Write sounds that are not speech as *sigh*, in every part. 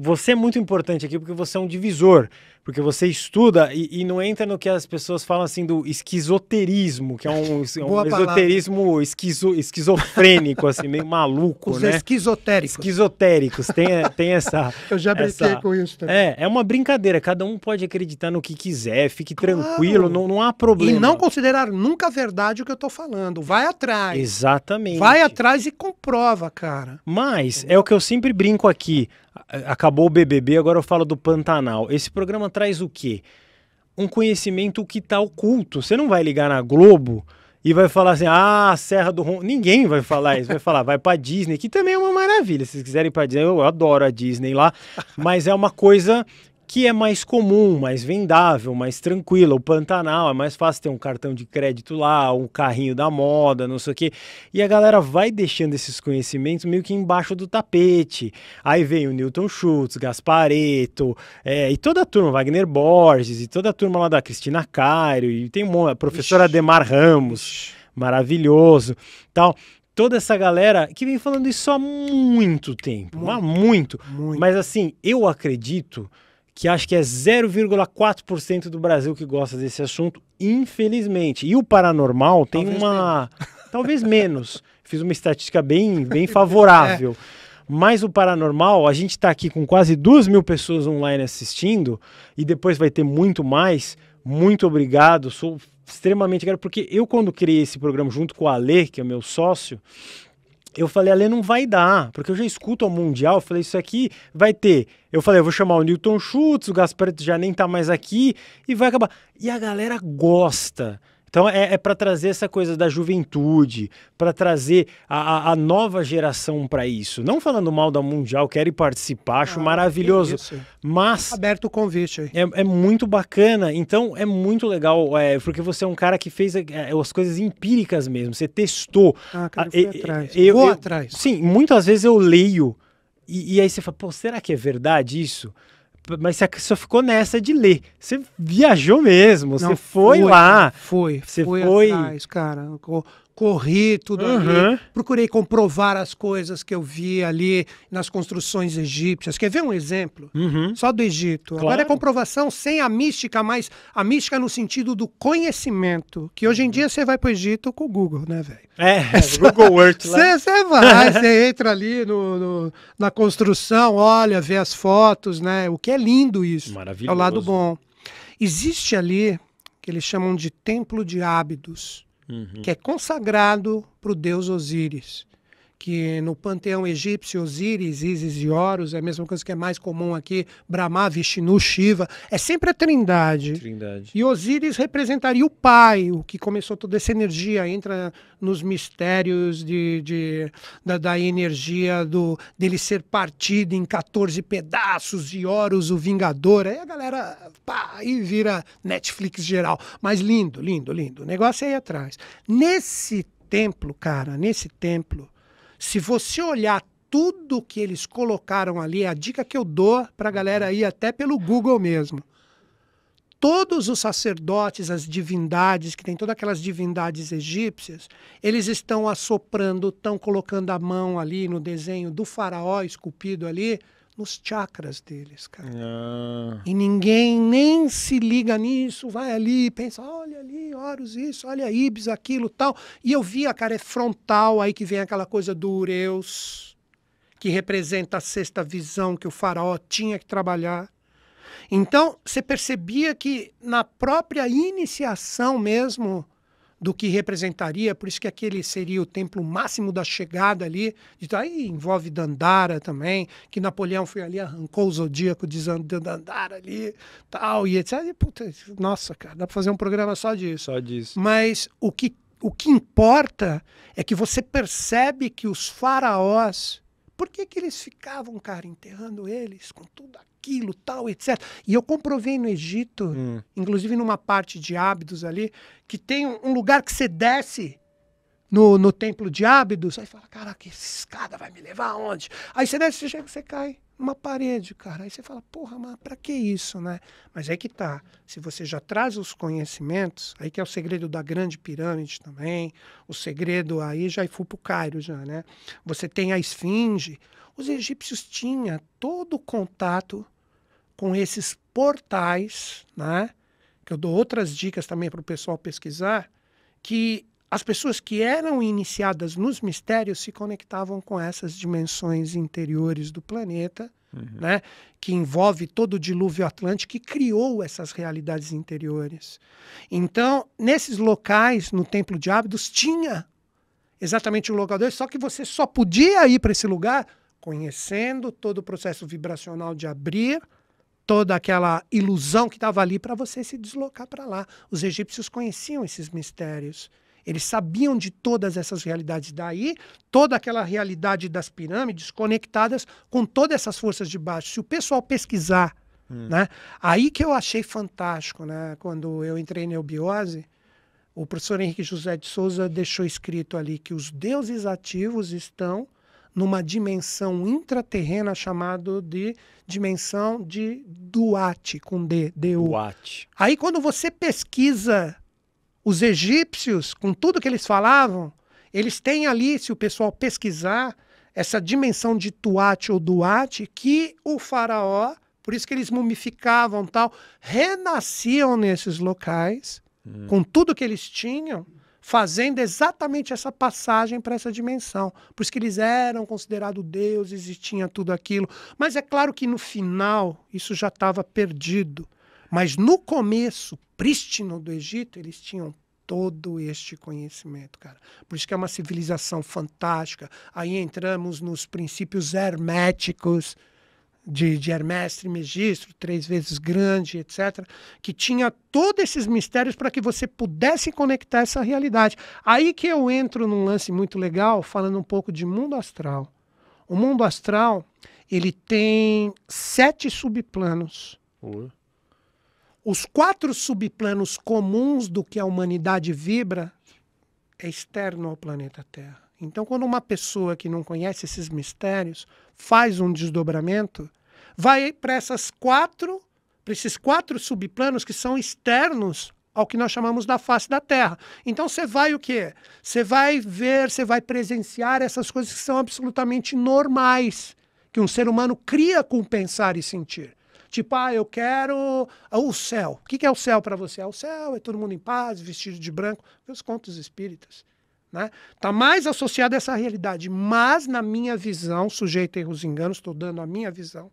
você é muito importante aqui porque você é um divisor, porque você estuda e, e não entra no que as pessoas falam assim do esquizoterismo, que é um, *laughs* é um esoterismo esquizo, esquizofrênico, assim, meio maluco, Os né? esquizotéricos. Esquizotéricos, tem, é, tem essa... Eu já brinquei essa... com isso também. É, é uma brincadeira, cada um pode acreditar no que quiser, fique claro. tranquilo, não, não há problema. E não considerar nunca verdade o que eu tô falando, vai atrás. Exatamente. Vai atrás e comprova, cara. Mas, é o que eu sempre brinco aqui, acabou o BBB, agora eu falo do Pantanal. Esse programa traz o quê? Um conhecimento que está oculto. Você não vai ligar na Globo e vai falar assim: "Ah, Serra do Ron". Ninguém vai falar isso, vai falar: "Vai para Disney", que também é uma maravilha. Se vocês quiserem para Disney, eu adoro a Disney lá, mas é uma coisa que é mais comum, mais vendável, mais tranquilo. O Pantanal é mais fácil ter um cartão de crédito lá, um carrinho da moda, não sei o quê. E a galera vai deixando esses conhecimentos meio que embaixo do tapete. Aí vem o Newton Schultz, Gaspareto, é, e toda a turma, Wagner Borges, e toda a turma lá da Cristina Cairo, e tem uma, a professora Ixi. Demar Ramos, maravilhoso, tal toda essa galera que vem falando isso há muito tempo, muito, há muito. muito. Mas assim, eu acredito que acho que é 0,4% do Brasil que gosta desse assunto, infelizmente. E o paranormal tem talvez uma. *laughs* Talvez menos. Fiz uma estatística bem, bem favorável. *laughs* É. Mas o paranormal, a gente está aqui com quase duas mil pessoas online assistindo e depois vai ter muito mais. Muito obrigado, sou extremamente grato, porque eu, quando criei esse programa junto com o Ale, que é meu sócio, eu falei, Ale, não vai dar, porque eu já escuto o Mundial, eu falei, isso aqui vai ter. Eu falei, eu vou chamar o Newton Schultz, o Gasparito já nem tá mais aqui, e vai acabar. E a galera gosta. Então é, é para trazer essa coisa da juventude, para trazer a, a, nova geração para isso. Não falando mal da Mundial, quero participar, acho ah, maravilhoso. Mas. Tá aberto o convite aí. É, é, muito bacana. Então é muito legal, é, porque você é um cara que fez é, as coisas empíricas mesmo. Você testou. Ah, cara, ah, eu, atrás. Eu, Vou eu, atrás. Sim, muitas vezes eu leio. E, e aí você fala, pô, será que é verdade isso? mas você só ficou nessa de ler. Você viajou mesmo, Não, você foi, foi lá. Foi, você foi. Atrás, cara corri tudo uhum. ali, procurei comprovar as coisas que eu vi ali nas construções egípcias. Quer ver um exemplo? Uhum. Só do Egito. Claro. Agora é comprovação sem a mística, mas a mística no sentido do conhecimento. Que hoje em uhum. dia você vai para o Egito com o Google, né, velho? É, é *laughs* Google Earth Você vai, *laughs* você entra ali no, no, na construção, olha, vê as fotos, né? O que é lindo isso. Maravilhoso. É o lado bom. Existe ali que eles chamam de templo de Ábidos uhum. que é consagrado para o deus Osíris que no panteão egípcio, Osíris, Isis e Horus, é a mesma coisa que é mais comum aqui, Brahma, Vishnu, Shiva, é sempre a trindade. trindade. E Osíris representaria o pai, o que começou toda essa energia, entra nos mistérios de, de da, da, energia do dele ser partido em 14 pedaços, e Horus, o Vingador, aí a galera, pá, aí vira Netflix geral. Mas lindo, lindo, lindo, o negócio é aí atrás. Nesse templo, cara, nesse templo, se você olhar tudo que eles colocaram ali, é a dica que eu dou para a galera ir uhum. até pelo Google mesmo. Todos os sacerdotes, as divindades, que tem todas aquelas divindades egípcias, eles estão assoprando, estão colocando a mão ali no desenho do faraó esculpido ali, nos chakras deles, cara. Ah. E ninguém nem se liga nisso, vai ali, pensa, olha ali, Horus isso, olha Ibis aquilo, tal. E eu via, cara, é frontal aí que vem aquela coisa do Ureus, que representa a sexta visão que o faraó tinha que trabalhar. Então, você percebia que na própria iniciação mesmo do que representaria, por isso que aquele seria o templo máximo da chegada ali, tá, e envolve Dandara também, que Napoleão foi ali, arrancou o zodíaco de Dandara ali, tal, e etc. E, puta, nossa, cara, dá para fazer um programa só disso. Só disso. Mas o que, o que importa é que você percebe que os faraós por que, que eles ficavam, cara, enterrando eles com tudo aquilo, tal, etc. E eu comprovei no Egito, hum. inclusive numa parte de Ábidos ali, que tem um lugar que você desce no, no templo de Ábidos, aí fala, caraca, essa escada vai me levar aonde? Aí você desce, você chega, você cai uma parede, cara. Aí você fala, porra, mas pra que isso, né? Mas é que tá. Se você já traz os conhecimentos, aí que é o segredo da grande pirâmide também, o segredo aí já é fui o Cairo já, né? Você tem a esfinge. Os egípcios tinham todo o contato com esses portais, né? Que eu dou outras dicas também para o pessoal pesquisar, que as pessoas que eram iniciadas nos mistérios se conectavam com essas dimensões interiores do planeta, uhum. né? que envolve todo o dilúvio atlântico que criou essas realidades interiores. Então, nesses locais, no Templo de Ábidos, tinha exatamente o local só que você só podia ir para esse lugar conhecendo todo o processo vibracional de abrir, toda aquela ilusão que estava ali para você se deslocar para lá. Os egípcios conheciam esses mistérios. Eles sabiam de todas essas realidades. Daí, toda aquela realidade das pirâmides conectadas com todas essas forças de baixo. Se o pessoal pesquisar, hum. né? Aí que eu achei fantástico, né? Quando eu entrei na eubiose, o professor Henrique José de Souza deixou escrito ali que os deuses ativos estão numa dimensão intraterrena chamado de dimensão de Duat, com D, D-U. Duat. Aí quando você pesquisa os egípcios, com tudo que eles falavam, eles têm ali, se o pessoal pesquisar, essa dimensão de Tuat ou Duat, que o faraó, por isso que eles mumificavam tal, renasciam nesses locais, hum. com tudo que eles tinham, fazendo exatamente essa passagem para essa dimensão. Por isso que eles eram considerados deuses e tinha tudo aquilo. Mas é claro que no final isso já estava perdido. Mas no começo prístino do Egito, eles tinham todo este conhecimento, cara. Por isso que é uma civilização fantástica. Aí entramos nos princípios herméticos de, de Hermes Trismegisto, três vezes grande, etc., que tinha todos esses mistérios para que você pudesse conectar essa realidade. Aí que eu entro num lance muito legal, falando um pouco de mundo astral. O mundo astral, ele tem sete subplanos. Uhum os quatro subplanos comuns do que a humanidade vibra é externo ao planeta Terra. Então, quando uma pessoa que não conhece esses mistérios faz um desdobramento, vai para essas quatro, para esses quatro subplanos que são externos ao que nós chamamos da face da Terra. Então você vai o quê? Você vai ver, você vai presenciar essas coisas que são absolutamente normais que um ser humano cria com pensar e sentir. Tipo, ah, eu quero o céu. O que é o céu para você? É o céu, é todo mundo em paz, vestido de branco. Meus os contos espíritas. Né? Tá mais associado a essa realidade. Mas, na minha visão, sujeito a erros enganos, estou dando a minha visão.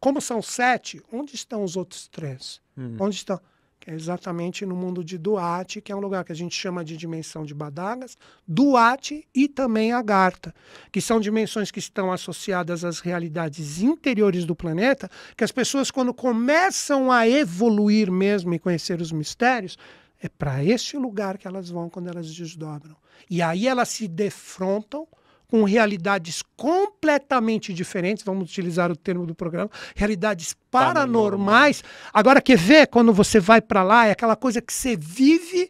Como são sete, onde estão os outros três? Hum. Onde estão? que é exatamente no mundo de Duarte, que é um lugar que a gente chama de dimensão de Badagas, Duarte e também Agartha, que são dimensões que estão associadas às realidades interiores do planeta, que as pessoas, quando começam a evoluir mesmo e conhecer os mistérios, é para este lugar que elas vão quando elas desdobram. E aí elas se defrontam com realidades completamente diferentes, vamos utilizar o termo do programa, realidades paranormais. Agora, quer ver quando você vai para lá? É aquela coisa que você vive,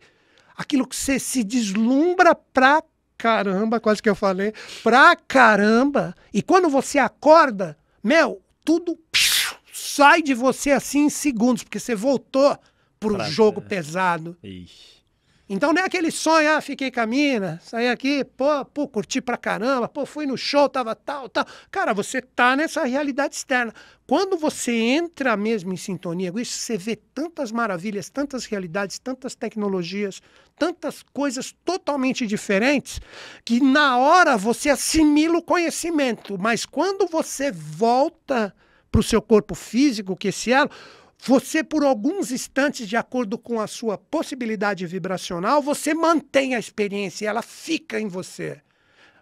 aquilo que você se deslumbra pra caramba, quase que eu falei, pra caramba. E quando você acorda, meu, tudo sai de você assim em segundos, porque você voltou pro pra... jogo pesado. Ixi. Então não é aquele sonho, ah, fiquei com a mina, saí aqui, pô, pô, curti pra caramba, pô, fui no show, tava tal, tal. Cara, você tá nessa realidade externa. Quando você entra mesmo em sintonia com isso, você vê tantas maravilhas, tantas realidades, tantas tecnologias, tantas coisas totalmente diferentes, que na hora você assimila o conhecimento. Mas quando você volta pro seu corpo físico, que esse elo, é você, por alguns instantes, de acordo com a sua possibilidade vibracional, você mantém a experiência, ela fica em você.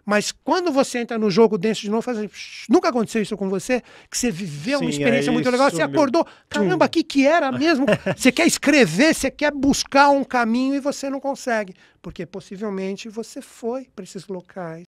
Mas quando você entra no jogo dentro de novo, faz... Assim, nunca aconteceu isso com você? Que você viveu Sim, uma experiência é muito legal, você acordou, meu... caramba, o que, que era mesmo? *laughs* você quer escrever, você quer buscar um caminho e você não consegue. Porque possivelmente você foi para esses locais.